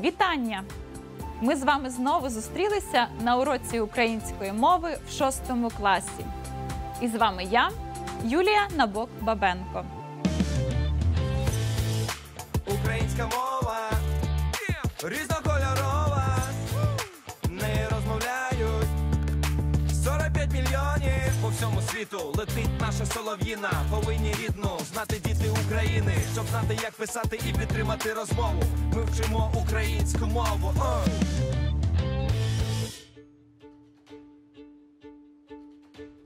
Вітання! Ми з вами знову зустрілися на уроці української мови в шостому класі. І з вами я, Юлія Набок Бабенко. Українська мова різна. світу летить наша солов'їна. Повинні рідну знати діти України, щоб знати, як писати і підтримати розмову. Ми вчимо українську мову.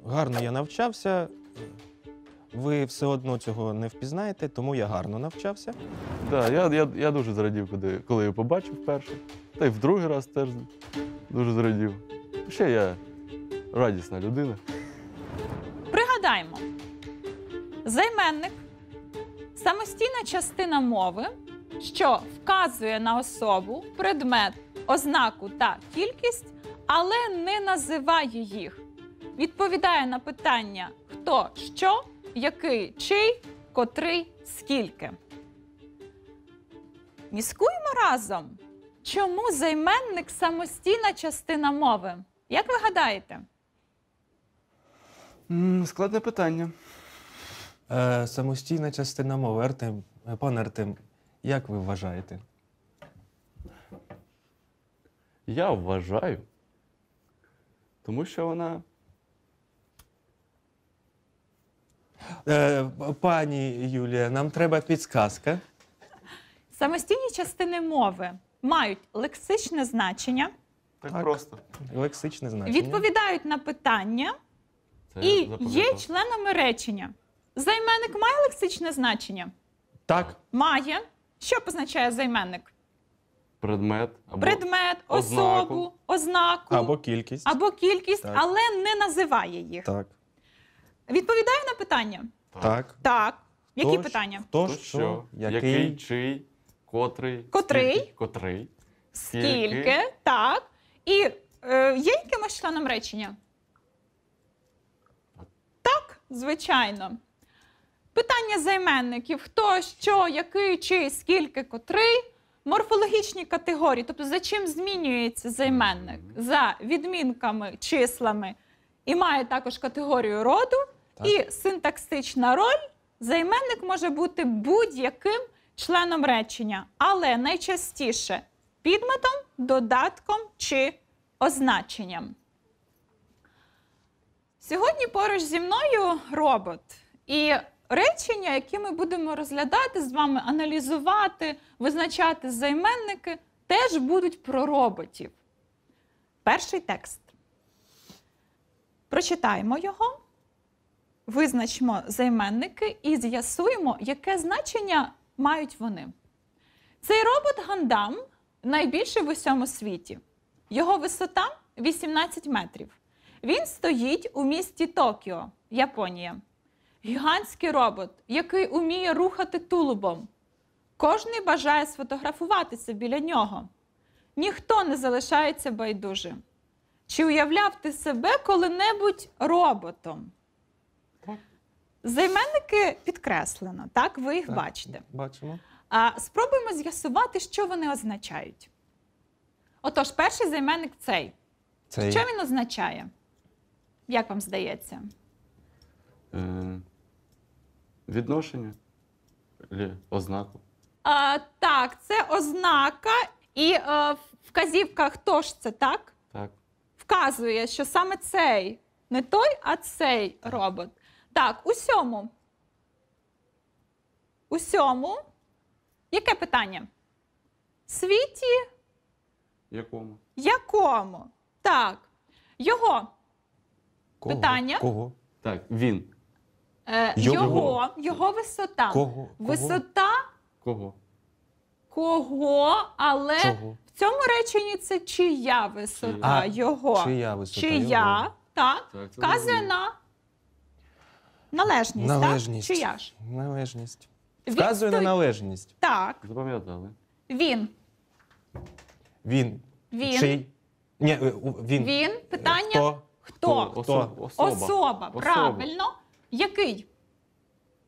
Гарно я навчався. Ви все одно цього не впізнаєте, тому я гарно навчався. Так, да, я я, я дуже зрадів, коли коли його побачив вперше. Та й в другий раз теж дуже зрадів. Ще я радісна людина. Нагадаємо, займенник самостійна частина мови, що вказує на особу, предмет, ознаку та кількість, але не називає їх. Відповідає на питання хто, що, який, чий, котрий, скільки. Міскуємо разом. Чому займенник самостійна частина мови? Як ви гадаєте? Складне питання. Е, самостійна частина мови. Артем, е, пане Артем, як ви вважаєте? Я вважаю, тому що вона Е, пані Юлія, нам треба підсказка. Самостійні частини мови мають лексичне значення, так, Так. просто. Лексичне значення. відповідають на питання і є членами речення. Займенник має лексичне значення? Так. Має. Що позначає займенник? Предмет, або Предмет, особу, ознаку або кількість, або кількість, Так. але не називає їх. Так. Відповідає на питання? Так. Так. Які Хто питання? Хто, ж, що, який, чий, котрий, Котрий? скільки, котрий, Скільки? Так. І е, є якимось членом речення? звичайно. Питання займенників: хто, що, який, чий, скільки, котрий. Морфологічні категорії, тобто за чим змінюється займенник? За відмінками, числами і має також категорію роду. Так. І синтаксична роль. Займенник може бути будь-яким членом речення, але найчастіше підметом, додатком чи означенням. Сьогодні поруч зі мною робот і речення, які ми будемо розглядати з вами, аналізувати, визначати займенники, теж будуть про роботів. Перший текст. Прочитаємо його, визначимо займенники і з'ясуємо, яке значення мають вони. Цей робот Гандам найбільший в усьому світі. Його висота 18 метрів. Він стоїть у місті Токіо, Японія. Гігантський робот, який уміє рухати тулубом. Кожний бажає сфотографуватися біля нього. Ніхто не залишається байдужим. Чи уявляв ти себе коли-небудь роботом? Займенники підкреслено, так, ви їх так, бачите. Бачимо. А Спробуємо з'ясувати, що вони означають. Отож, перший займенник цей. цей. Що він означає? Як вам здається? Е, відношення Лі, ознаку. А, так, це ознака, і е, вказівка хто ж це, так? Так. Вказує, що саме цей. Не той, а цей робот. Так, усьому. Усьому. Яке питання? Світі. Якому? Якому? Так. Його Кого? Питання? Кого? Так, він. Е, Його. його, висота. Кого? Висота Кого? кого, але Чого? в цьому реченні це чия висота? А, його. Чия висота? Чия, Його. так, вказує на належність, Належність. Чия ж? Належність. Вказує на належність. Так, Запам'ятали. він. Він. Він. Чий? Ні, він. Він. Питання Хто? Хто? Хто? Хто? Особа. Особа. Правильно. Який?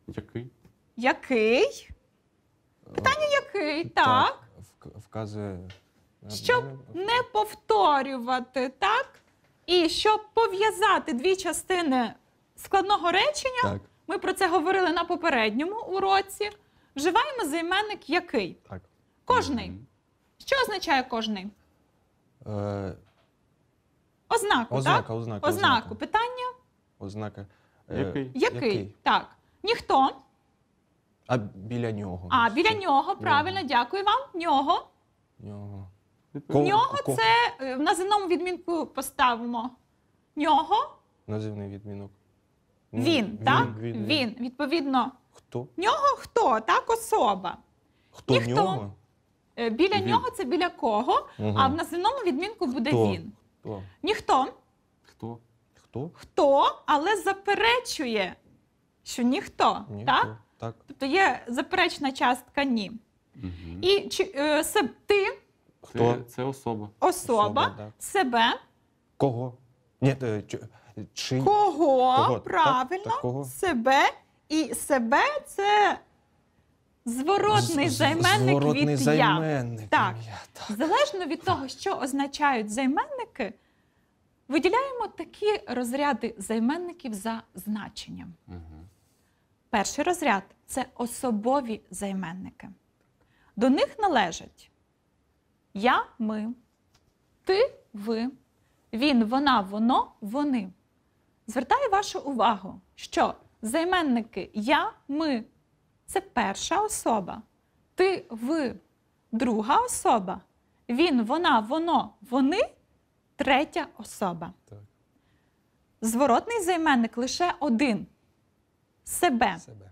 Який? Який? Питання який? Так. Вк- Вказує. Е, щоб е, е. не повторювати, так? І щоб пов'язати дві частини складного речення, Так, ми про це говорили на попередньому уроці. Вживаємо займенник який? так. Кожний. Що означає кожний? Е, Ознаку, Ознака, так? ознака, ознаку. Питання? Ознака. Е, Який? Який? Який? Так. Ніхто. А біля нього. А біля нього, правильно, дякую вам. Нього. Нього. Кого? Нього Ко- це е, в називному відмінку поставимо. Нього. Називний відмінок. Ну, Він, так? Він. Відповідно, Хто? нього хто, так, особа. Хто Ніхто. нього? Е, біля Він. нього це біля кого, Мгм. а в називному відмінку буде Хто? він. Хто? Ніхто. Хто? Хто? Хто, але заперечує, що ніхто. Ніхто. Так? Так. Тобто є заперечна частка ні. Угу. І чи, е, се- ти, Хто? Це, це особа. особа, Особа, себе, Кого? Ні, е, чо- кого, Кого? Так, правильно, так, кого? себе і себе це Зворотний займенник Зворотний від займенник. я. Так. Залежно від того, що означають займенники, виділяємо такі розряди займенників за значенням. Угу. Перший розряд це особові займенники. До них належать я, ми, ти, ви, він, вона, воно, вони. Звертаю вашу увагу, що займенники я, ми це перша особа. Ти ви друга особа. Він, вона, воно, вони третя особа. Так. Зворотний займенник лише один себе. себе.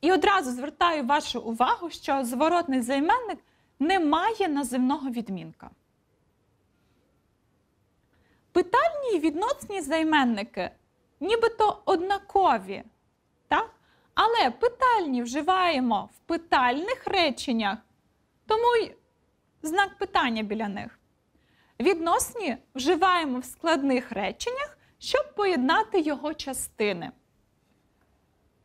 І одразу звертаю вашу увагу, що зворотний займенник не має наземного відмінка. Питальні і відносні займенники нібито однакові але питальні вживаємо в питальних реченнях, тому й знак питання біля них. Відносні вживаємо в складних реченнях, щоб поєднати його частини.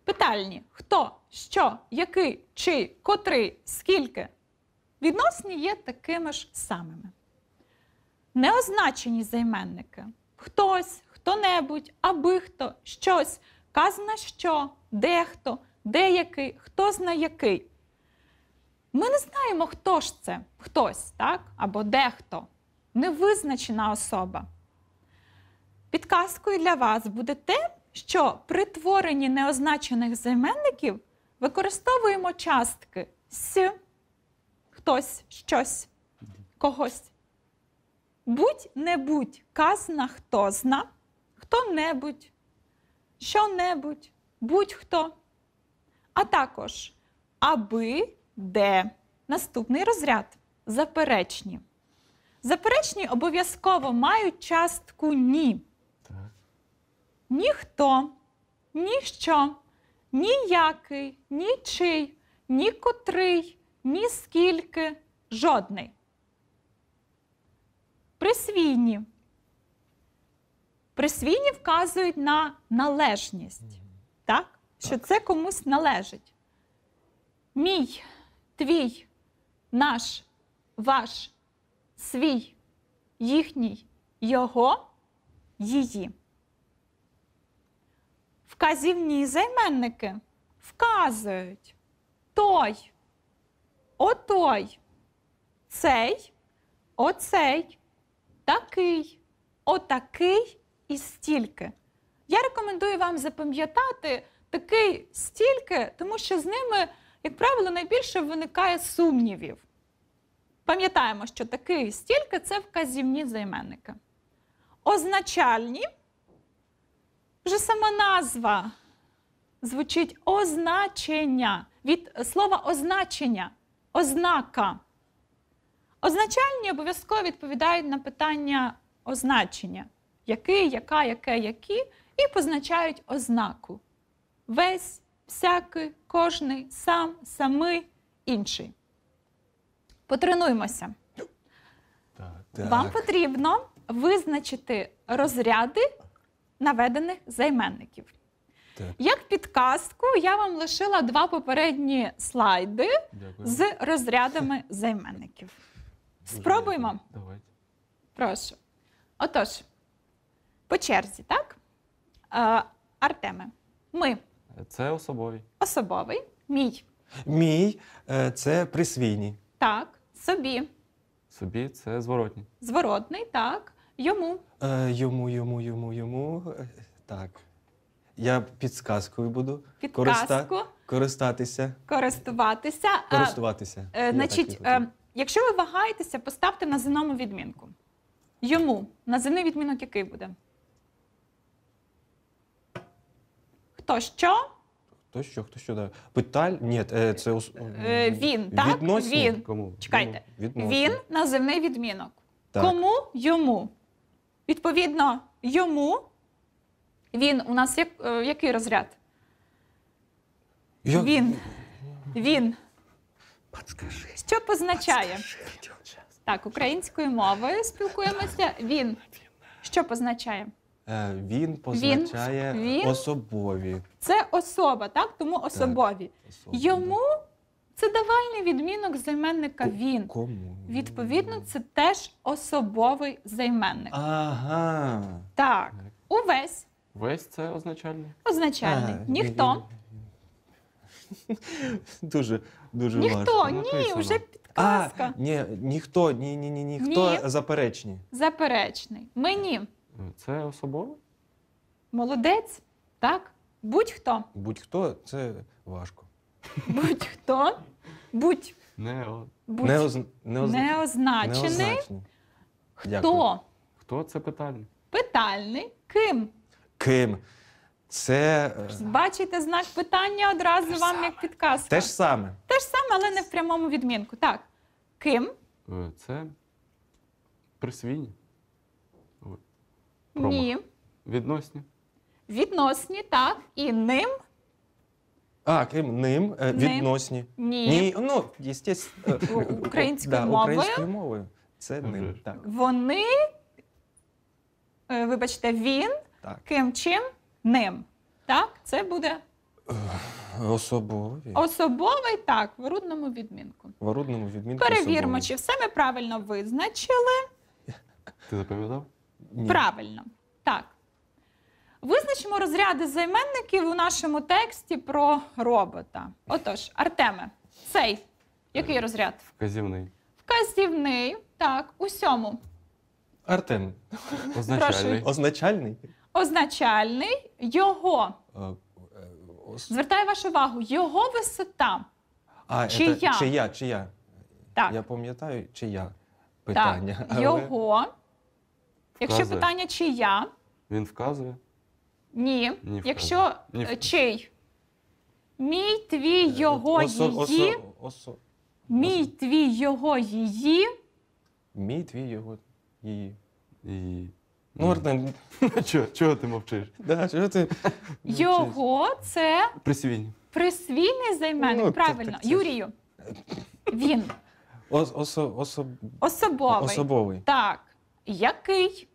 Питальні хто, що, який, чи, котрий, скільки. Відносні є такими ж самими. Неозначені займенники хтось, хто-небудь, аби хто, щось, казна що дехто, деякий, хто зна який. Ми не знаємо, хто ж це, хтось, так? або дехто, невизначена особа. Підказкою для вас буде те, що при творенні неозначених займенників використовуємо частки с, хтось, щось, когось. Будь-небудь казна, хто зна, хто-небудь, що-небудь, будь-хто. А також аби де. Наступний розряд заперечні. Заперечні обов'язково мають частку ні. Так. Ніхто, ніщо, ніякий, нічий, нікотрий, ні скільки, жодний. Присвійні. Присвійні вказують на належність так? Що це комусь належить. Мій, твій, наш, ваш, свій, їхній, його, її. Вказівні займенники вказують той, отой, цей, оцей, такий, отакий і стільки. Я рекомендую вам запам'ятати такий стільки, тому що з ними, як правило, найбільше виникає сумнівів. Пам'ятаємо, що такий стільки це вказівні займенники. Означальні, вже сама назва звучить означення від слова означення, ознака. Означальні обов'язково відповідають на питання означення. Який, яка, яке, які, і позначають ознаку весь, всякий, кожний, сам, самий, інший. Потренуємося. Так. Вам потрібно визначити розряди наведених займенників. Так. Як підказку, я вам лишила два попередні слайди Дякую. з розрядами займенників. Спробуємо. Давайте. Прошу. Отож, по черзі, так? Е, Артеме, ми. Це особовий. Особовий. Мій. Мій е, це присвійні. Так. Собі. Собі це зворотній. Зворотний, так. Йому. Е, йому, йому, йому, йому. Так. Я підсказкою буду Підказку. Користа... користатися. Користуватися. Користуватися. Е, значить, е, якщо ви вагаєтеся, поставте на назиному відмінку. Йому. Називний відмінок який буде? Хто що? Хто що, хто що да. Питаль? Ні, е, це ос- е, Він, так? відносні? Він. Кому? Чекайте. Відносні. Він називний відмінок. Так. Кому йому? Відповідно, йому. Він у нас як, е, який розряд? Я- Він. Він. Що позначає? Так, українською мовою спілкуємося. Він. Що позначає? Е, він позначає Він? особові. Це особа, так? Тому особові. особові. Йому це давальний відмінок займенника він. Кому? Відповідно, це теж особовий займенник. Ага. Так. Увесь. Весь це означальний. Означальний. А, Ніхто. Дуже дуже Ніхто, важко. ні, вже підказка. А, ні, Ніхто, ні, ні, ні, ніхто ні. заперечний. Заперечний. Мені. Е, це особово? Молодець, так? Будь-хто. Будь-хто це важко. Будь-хто. Будь. Нео... Будь... Неоз... Неоз... Неозначений. Неозначений. Хто? Дякую. Хто це питальний? Питальний. Ким? Ким? Це. Е, Бачите знак питання одразу Те вам саме. як підказка. Те ж саме. Те ж саме, але не в прямому відмінку. Так. Ким? Е, це присвійні. Промах. Ні. Відносні. Відносні, так. І ним. А, крім ним, е, Ним. відносні. Ні. Ні, ну, естественно. е, е Українською да, Українською мовою. Це ним. ж. Так. Вони. Е, вибачте, він. так. Ким чим? Ним. Так, це буде Особові. особовий так в рудному відмінку. В орудному відмінку. Перевіримо, особові. чи все ми правильно визначили. Ти запам'ятав? Ні. Правильно. Так. Визначимо розряди займенників у нашому тексті про робота. Отож, Артеме, цей. Який розряд? Вказівний. Вказівний. Так, усьому. Артем. Означальний. Означальний. Означальний. Його. Е, е, Звертаю вашу увагу, його висота. А, чия? чия, чия. Так. Я пам'ятаю, чия питання. Так, Його. Якщо Вказує. питання чия? Він вказує? Ні. Ні, Якщо Ні, е, вказує. чий? Мій, е, твій, його, її. Мій, твій, його, її. Мій твій його її. І... Ну, Артем, чого, чого ти мовчиш? да, чого ти? Його це Присвінь. присвійний займенник. Ну, Правильно. так це Юрію. Він Ос- осо- осо- особовий. Особовий. Так. Який?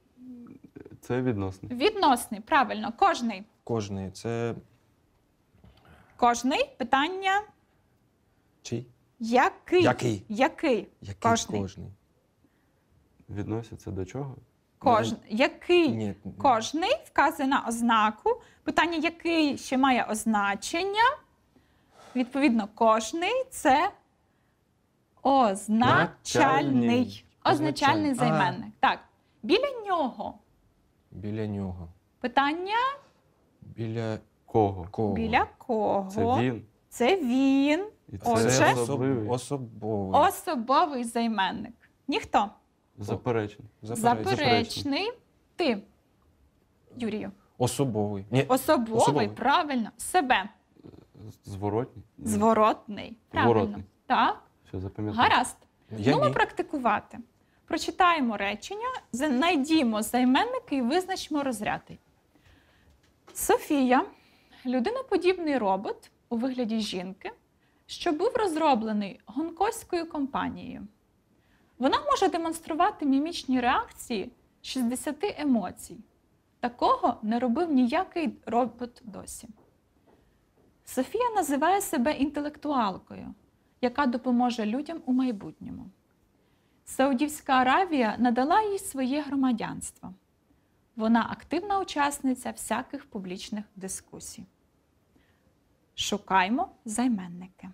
Це відносний. Відносний, правильно, кожний. Кожний. Це Кожний питання. чий? Який? Який? Який? Який Кожний. кожний? Відноситься до чого? Кож... Який? Ні. Кожний вказує на ознаку. Питання, який ще має означення. Відповідно, кожний це означальний. Означальний. Означальний займенник. Так. Біля нього Біля нього. Питання? Біля кого? кого? Біля кого? Це він. Це він. І це Отже, особливий. особовий. Особовий займенник. Ніхто. Заперечний. Заперечний. Ти, Юрію. Особовий. Ні. Особовий, Особовий. правильно. Себе. Зворотний. Зворотний. Правильно. Зворотний. Так. Все, запам'ятав. Гаразд. Я ну, ні. практикувати. Прочитаємо речення, знайдімо займенники і визначимо розряди. Софія людиноподібний робот у вигляді жінки, що був розроблений гонкоською компанією. Вона може демонструвати мімічні реакції 60 емоцій. Такого не робив ніякий робот досі. Софія називає себе інтелектуалкою, яка допоможе людям у майбутньому. Саудівська Аравія надала їй своє громадянство. Вона активна учасниця всяких публічних дискусій. Шукаймо займенники.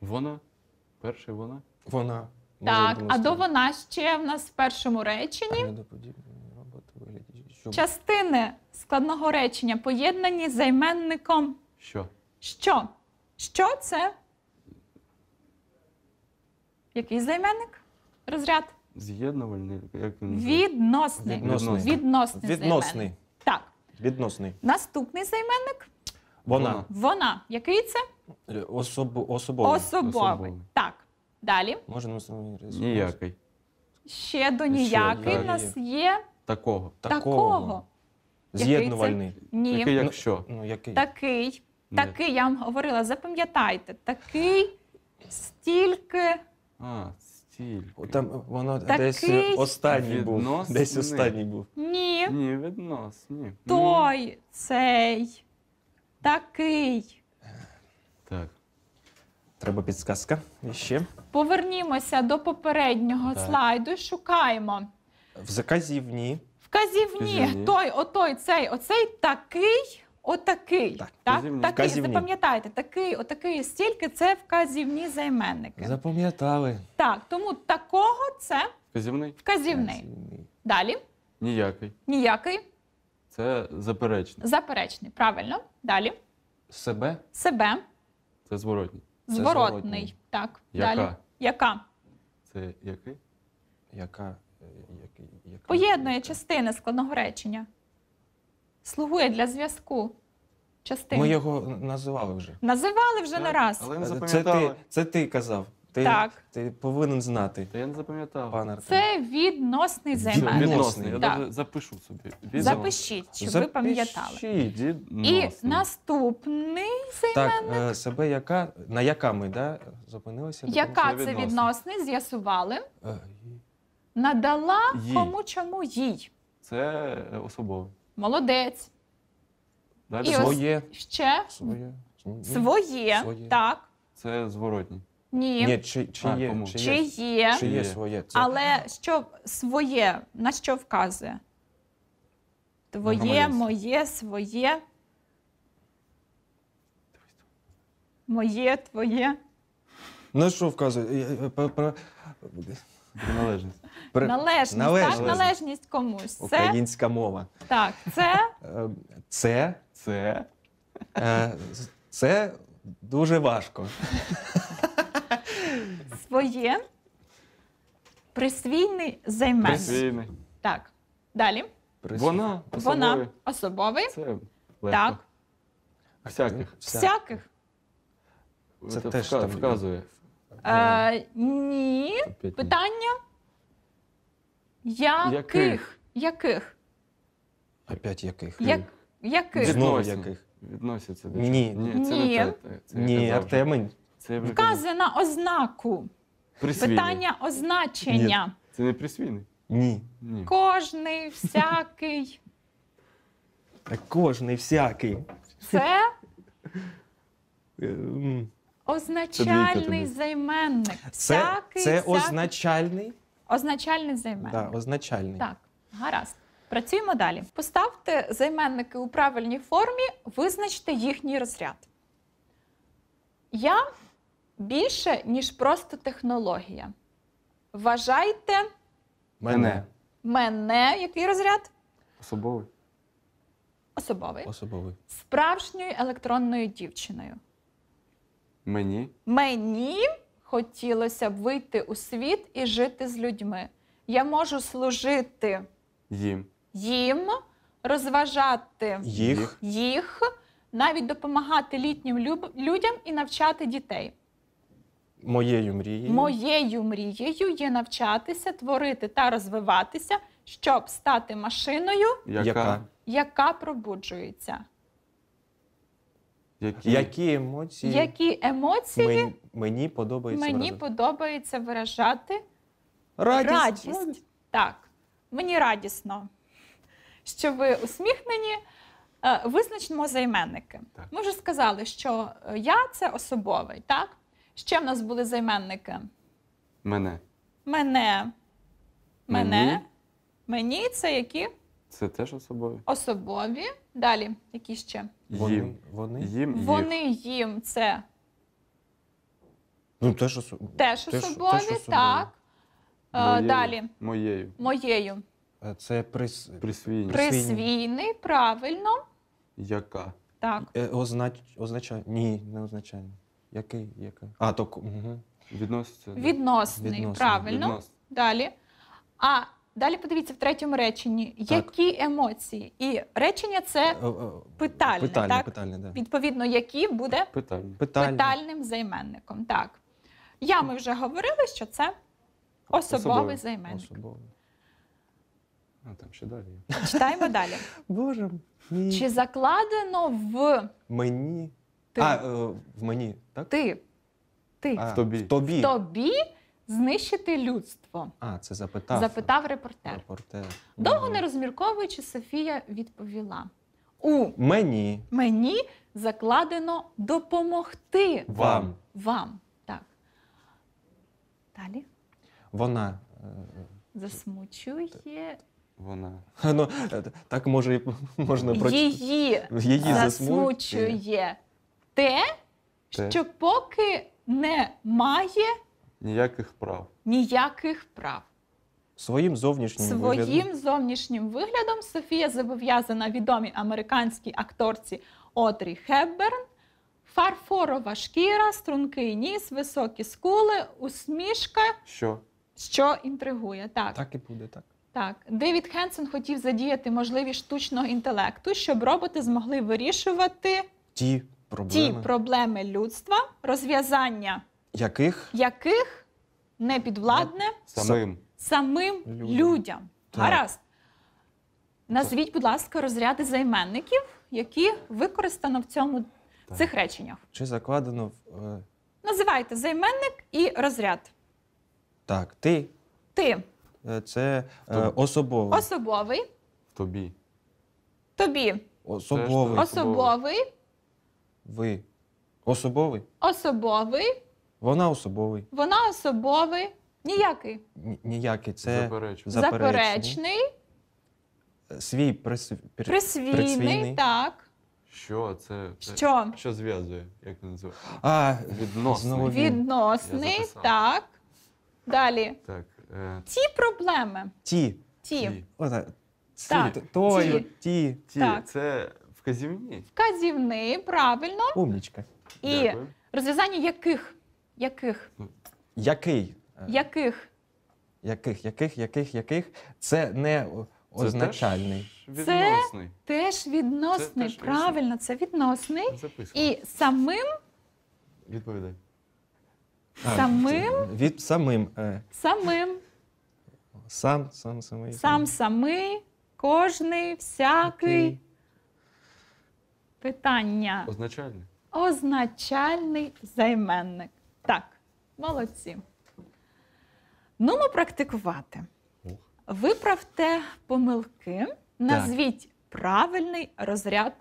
Вона? Перше вона? Вона. Так, а до вона ще в нас в першому реченні. Частини складного речення поєднані з займенником. Що? Що? Що це? Який займенник? Розряд. З'єднувальний. як він називається? Відносний. Відносний. Відносний. Відносний. Так. Відносний. Наступний займенник Вона. вона. Який це? Е, Особ... Особовий. Особовий. Особовий. Так. Далі. Можемо. самі Ніякий. Ще до ніякий в нас є Такого. такого. З'єднувальний. Ні. Такий, як Ну, який? Такий. Ні. Такий, я вам говорила, запам'ятайте, такий стільки А, стільки. Там е, воно Такий? десь е, останній був. Відносний. Десь останній був. Ні. Ні, віднос, ні. Той, цей, такий. Так. Треба підсказка. Ще. Повернімося до попереднього Так. слайду шукаємо. В заказівні. Вказівні. Вказівні. Той, отой, цей, оцей такий. Отакий, так, так? такий запам'ятайте, такий, отакий, стільки це вказівні займенники. Запам'ятали. Так, тому такого це вказівний. Вказівний. вказівний. Далі. Ніякий. Ніякий. Це заперечний. Заперечний. Правильно. Далі. Себе. Себе. Це зворотний. Зворотний. Так. Яка? Далі. Яка? Це який? Яка? Е, яка? Поєднує яка? частини складного речення. Слугує для зв'язку частин. Ми його називали вже. Називали вже не раз. Але не Це ти, це ти казав. Ти, Так. ти повинен знати, Та я не запам'ятав. пан Це відносний Відносний. Відносний. Я навіть запишу собі. Візуально. Запишіть, щоб ви пам'ятали. Запишіть. І наступний займенник. Так, е, себе яка, на яка ми да, зупинилися? Яка це відносний. з'ясували. Е, Надала Їй. кому чому їй. Це е, особове. Молодець. Далі І своє. ще Своє. своє. Своє. Так. Це зворотні. Ні. Ні, чи, чи, А, є, чи, Чи є, є. чи є своє. Це Але що своє, на що вказує? Твоє, моє, своє. Моє, твоє. На що вказує? Е, е, е, Приналежність. При... Належність, належність, так, належність комусь. Це... Українська мова. Так, це. Е, це. Це. Е, це дуже важко. Своє. Присвійний займен. Присвійний. Так. Далі. Вона. Особовий. Вона. Особовий. Це легко. Так. Всяких. Всяких. Це, Це теж вказує. Е, е, ні. Питання? Яких? Яких? Опять яких? Як, яких? Знову Відносин. яких? Відносяться до чого? Ні. Ні, це Ні. не Це Ні, Артемень. Це я на ознаку. Присвійний. Питання означення. Це не присвійний? Ні. Ні. Кожний, всякий. Та кожний всякий. Це е, Означальний займенник. Це всякий, це всякий. означальний. Означальний займенник. Да, означальний. Так, гаразд. Працюємо далі. Поставте займенники у правильній формі, визначте їхній розряд. Я більше, ніж просто технологія. Вважайте мене. Мене який розряд? Особовий. Особовий. Особовий. Справжньою електронною дівчиною. Мені мені хотілося б вийти у світ і жити з людьми. Я можу служити їм, їм розважати їх, їх навіть допомагати літнім людям і навчати дітей. Моєю мрією Моєю мрією є навчатися, творити та розвиватися, щоб стати машиною, яка, яка пробуджується. Які, які емоції які емоції мені, мені подобається мені виражати? подобається виражати радість. радість. Так, мені радісно, що ви усміхнені. Е, визначимо займенники. Так. Ми вже сказали, що е, я це особовий, так? Ще в нас були займенники. Мене. Мене. Мене. Мені, Мені це які? Це теж особові? Особові. Далі, які ще? Їм. Вони. Їм. Вони їм це Ну, теж особові. теж Теж- особові, теж особові. так. Е, Моєю. Далі. Моєю. Моєю. Е, це прис... Присвійні. Присвійний, правильно. Яка? Так. Е, означ... Означає. Ні, не означає. Який? Яка? А, то. Угу. Відноситься? Відносний, Відносний, правильно. Віднос- Далі. А Далі подивіться в третьому реченні, які емоції? І речення це е, е, питальне, питальне так? Питальне, да. Відповідно, які буде питальне. питальним займенником. Так. Я ми вже говорили, що це особовий, особовий. займенник. Особовий. А там ще далі. Читаємо далі. Боже. Мій. Чи закладено в мені? Ти. А, е, в мені, так? Ти. Ти. А, в тобі. В тобі. В тобі Знищити людство. А, це запитав Запитав репортер. репортер. Довго не розмірковуючи, Софія відповіла: У мені мені закладено допомогти вам. Вам. Так. Далі. Вона е, засмучує. Вона ну е, так може можна прочитати. Її, Її засмучує те, те, що поки немає ніяких прав. Ніяких прав. Своїм зовнішнім Своїм виглядом. зовнішнім виглядом Софія зобов'язана відомій американській акторці Отрі Хепберн. Фарфорова шкіра, стрункий ніс, високі скули, усмішка, що що інтригує. Так Так і буде, так. Так. Девід Хенсон хотів задіяти можливість штучного інтелекту, щоб роботи змогли вирішувати ті проблеми, ті проблеми людства, розв'язання яких? яких не підвладне Самим. самим людям. Так. Гаразд. Назвіть, будь ласка, розряди займенників, які використано в цьому Так. цих реченнях. Чи закладено в. Е, Називайте займенник і розряд. Так, ти Ти е, це е, особовий. особовий, В тобі. тобі Особовий. особовий, Ви. Особовий? особовий, вона особовий. Вона особовий. Ніякий. Ні- Ніякий. Це заперечний. Заперечний, Свій присв... присвійний, так. Що це? Що? Що зв'язує? Як це називається? А, Відносний. Відносний, так. Далі. Так. Е, Ті проблеми. ті. Ті. ті. ці, Так, Тою, ті. ті. Так. Це вказівні. Вказівний, правильно. Умнічка. І Дякую. розв'язання яких яких? Який? Яких? Яких, яких, яких, яких? Це не означальний. Це відносний. теж відносний. Це правильно, це відносний. Записуємо. І самим. Відповідай. Самим. Від самим. Е. Самим. Сам, сам, самий. Сам самий, кожний, всякий. Такий. Питання. Означальне. Означальний займенник. Так, молодці. Ну, ми практикувати. Виправте помилки, назвіть правильний розряд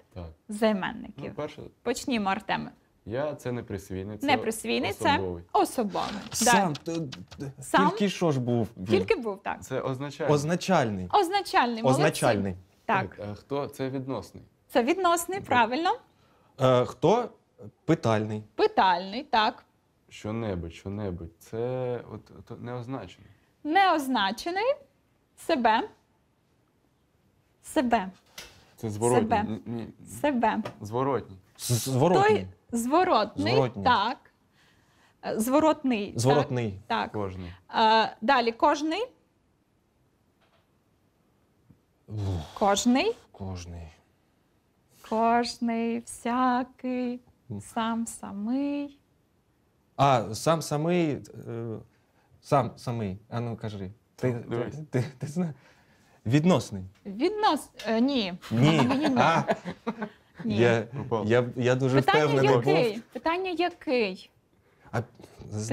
займенників. Ну, Почнімо, Артеме. Я це не присвійний. Це Не присвійний, це особовий. Сам, тільки що ж був. Тільки був, так. Це означальний. Означальний. Означальний. Означальний. Так. а е, Хто це відносний? Це відносний, правильно. Е, хто питальний? Питальний, так. Що-небудь, що-небудь. Це от, от неозначене. Неозначений себе. Себе. Це зворотній. Себе. Зворотній. Зворотний. Той зворотний, Зворотній. так. Е, Зворотний. так, Зворотний. Так. Кожний. Е, далі кожний. Ух, Кожний. Кожний. Кожний, всякий, сам самий. А сам самий. Е, сам самий. А ну кажи. Ти, ти, ти, ти зна- Відносний. Віднос. е, ні. Ні. А, Ні. я, я, я дуже впевнений був. який? Питання який? А,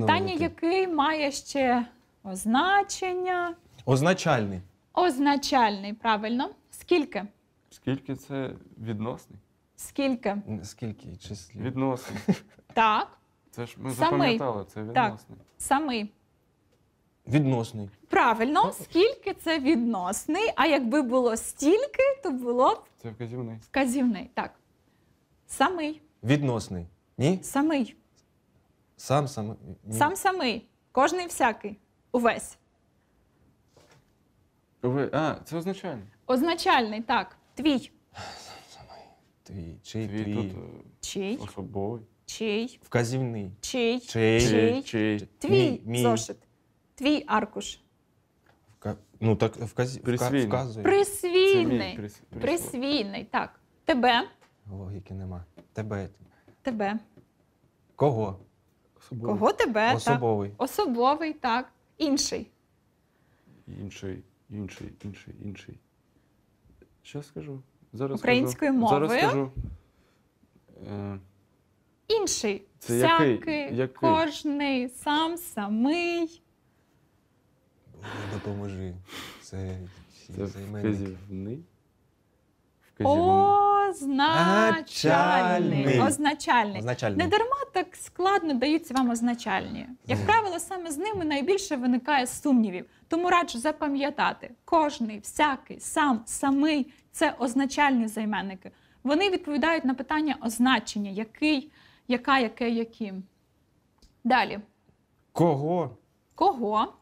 Питання який має ще значення. Означальний. Означальний, правильно. Скільки? Скільки це відносний? Скільки? Скільки числів? Відносний. Так. Це ж ми Самий. запам'ятали, це відносний. Так, самий. Відносний. Правильно, скільки це відносний, а якби було стільки, то було б Це вказівний. вказівний. Так. Самий. Відносний. Ні? Самий. Сам самий Сам самий. Кожний всякий. Увесь. А, це означальний. Означальний, так. Твій. Твій. Чий твій? Твій тут е, Чий? особовий. Чий? Вказівний. Чий? Чий? Чий? Чий? Твій Мій. зошит. Твій аркуш. Вка- Ну так вказ... Присвійний. вказує. Присвійний. Присвійний. Так. Тебе. Логіки нема. Тебе. Тебе. Кого? Кого тебе? Так. Особовий. Особовий, так. Інший. Інший, інший, інший, інший. Що скажу. Зараз Українською скажу. мовою? Зараз скажу інший. Це Всякий, Який? кожний, сам, самий. Боже, ну, допоможи. Це, Це вказівний. Означальний. Означальний. Означальний. Не дарма так складно даються вам означальні. Як правило, саме з ними найбільше виникає сумнівів. Тому раджу запам'ятати кожний, всякий, сам, самий це означальні займенники. Вони відповідають на питання означення, який яка, яке, яким. Далі. Кого? Кого?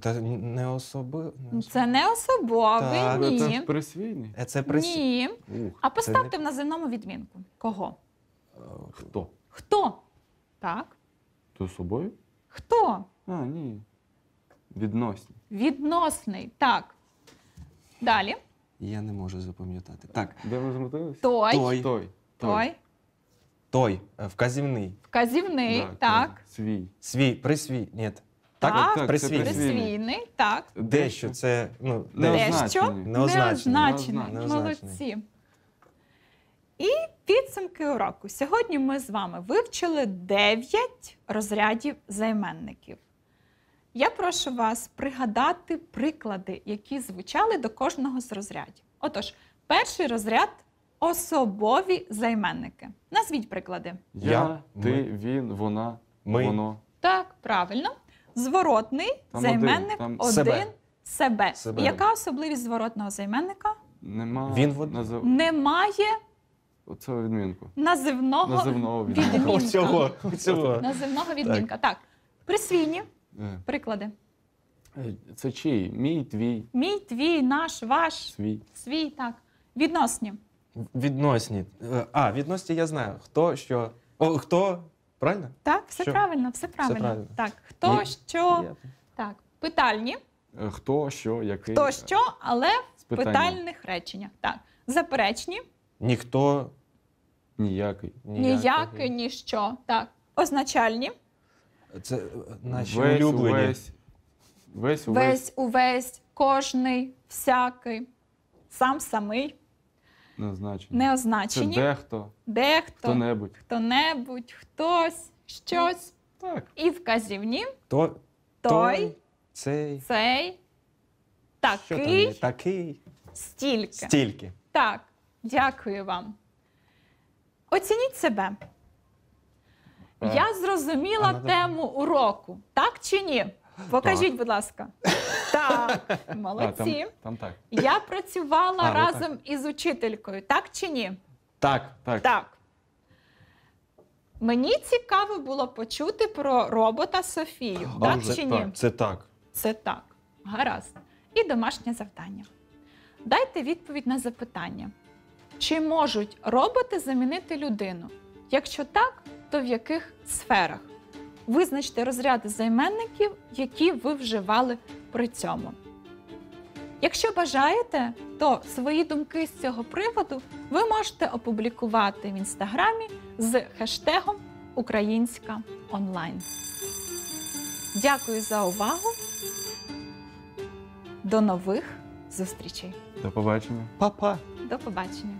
Це не особи. Це не особовий, Так. ні. Е, це присвійний. Це прис... Ні. Ух, А поставте в називному відмінку. Кого? Е, хто? Хто? Так. То собою? Хто? А, ні. Відносні. Відносний. Так. Далі. Я не можу запам'ятати. Так, Де ми змотились? Той. той. Той. Той. Той, е, вказівний. Вказівний, так. Свій. Свій, присвій. Ні. Так, Так, так, це Присвійний, так. Дещо це ну, Дещо Неозначений. Молодці. І підсумки уроку. Сьогодні ми з вами вивчили 9 розрядів займенників. Я прошу вас пригадати приклади, які звучали до кожного з розрядів. Отож, перший розряд особові займенники. Назвіть приклади. Я, ти, ми. він, вона, ми. воно. Так, правильно. Зворотний Там займенник там один себе. себе. Себе. Яка особливість зворотного займенника? Нема Він в назив... Немає оцього відмінку. називного, Називного відмінку. відмінка. Оцього, оцього. Називного відмінка. Так. Присвійні е. приклади. Е, це чий? Мій, твій, Мій, твій, наш, ваш, свій. свій, так. Відносні. Відносні. Е, а, відносні я знаю. Хто що. О, хто? Правильно? Так, все що? правильно, все правильно. Все правильно. Так, хто Є. що. Є. Так, питальні. Е, хто, що, який. Хто що, але в Питання. питальних реченнях. Так. Заперечні. Ніхто ніякий. Ніякий, ніщо. Так. Означальні. Це е, наші весь, улюблені. Увесь. Весь увесь. Весь увесь. Кожний, всякий, сам самий. Неозначені. Неозначені. Це дехто. Дехто. Хто-небудь. Хто-небудь, хтось, щось. Так. І вказівні. То, той. Цей. Цей. Що там Такий. Стільки. Стільки. Так. Дякую вам. Оцініть себе. Я зрозуміла Анатолій. тему уроку, так чи ні? Покажіть, будь ласка. Так, молодці. Там так. Я працювала А, ну разом із учителькою, так чи ні? Так, так. Так. Мені цікаво було почути про робота Софію, А, так вже чи ні? Це так. Це так. Гаразд. І домашнє завдання. Дайте відповідь на запитання: чи можуть роботи замінити людину? Якщо так, то в яких сферах? Визначте розряди займенників, які ви вживали при цьому. Якщо бажаєте, то свої думки з цього приводу ви можете опублікувати в інстаграмі з хештегом Українська онлайн. Дякую за увагу. До нових зустрічей. До побачення. Па-па. До побачення.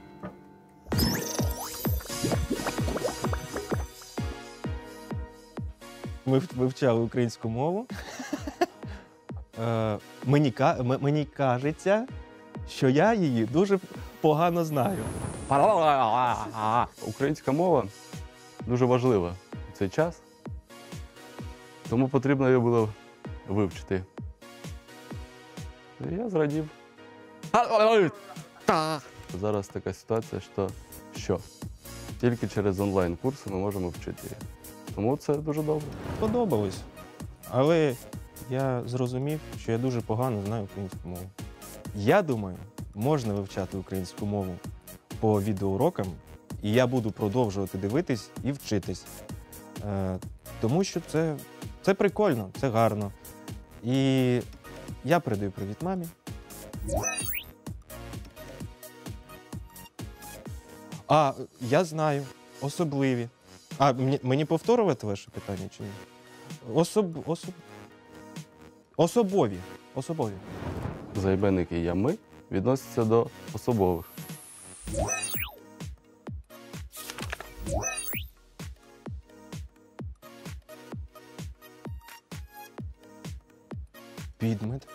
Ми вивчали українську мову. Е, Мені мені кажеться, що я її дуже погано знаю. Українська мова дуже важлива в цей час, тому потрібно її було вивчити. я зрадів. Зараз така ситуація, що що? Тільки через онлайн-курси ми можемо вчити. Тому це дуже добре. Подобалось. Але я зрозумів, що я дуже погано знаю українську мову. Я думаю, можна вивчати українську мову по відеоурокам, і я буду продовжувати дивитись і вчитись. Е, Тому що це, це прикольно, це гарно. І я передаю привіт мамі. А я знаю особливі а мені, мені повторювати ваше питання чи ні? Особ, особ... Особові. Особові. Займенники я ми відносяться до особових. Підмет.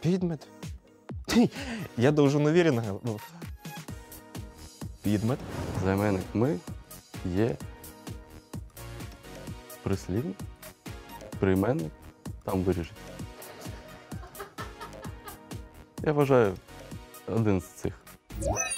Підмет. Я дуже уверенно. Підмет. Займенник ми є прислівник, прийменник, там виріжіть. Я вважаю один з цих.